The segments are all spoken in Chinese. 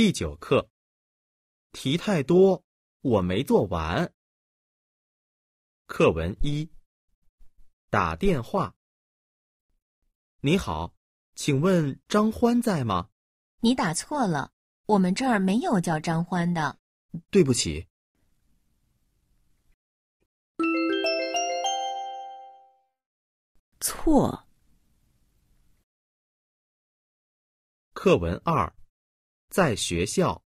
第九课，题太多，我没做完。课文一，打电话。你好，请问张欢在吗？你打错了，我们这儿没有叫张欢的。对不起，错。课文二。在学校，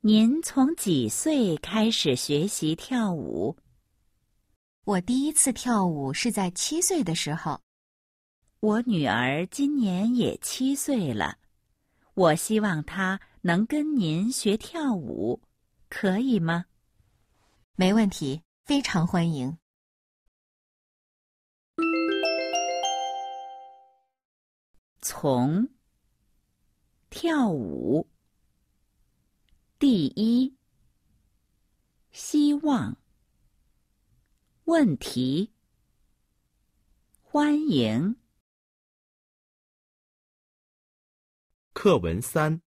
您从几岁开始学习跳舞？我第一次跳舞是在七岁的时候。我女儿今年也七岁了，我希望她能跟您学跳舞，可以吗？没问题，非常欢迎。从。跳舞。第一，希望。问题，欢迎。课文三，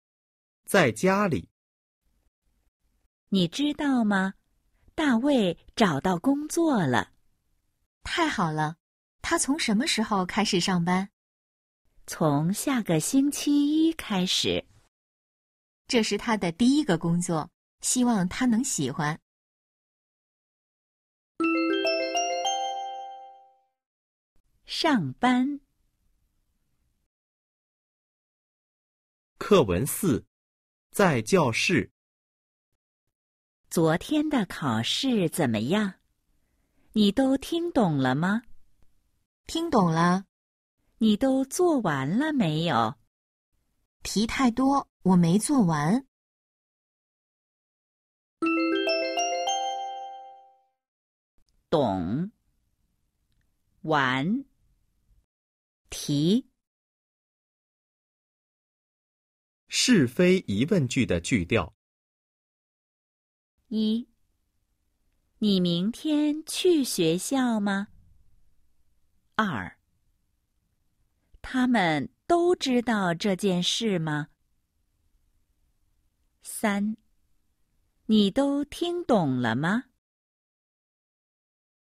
在家里。你知道吗？大卫找到工作了，太好了！他从什么时候开始上班？从下个星期一开始，这是他的第一个工作，希望他能喜欢。上班。课文四，在教室。昨天的考试怎么样？你都听懂了吗？听懂了。你都做完了没有？题太多，我没做完。懂。完。题。是非疑问句的句调。一。你明天去学校吗？二。他们都知道这件事吗？三，你都听懂了吗？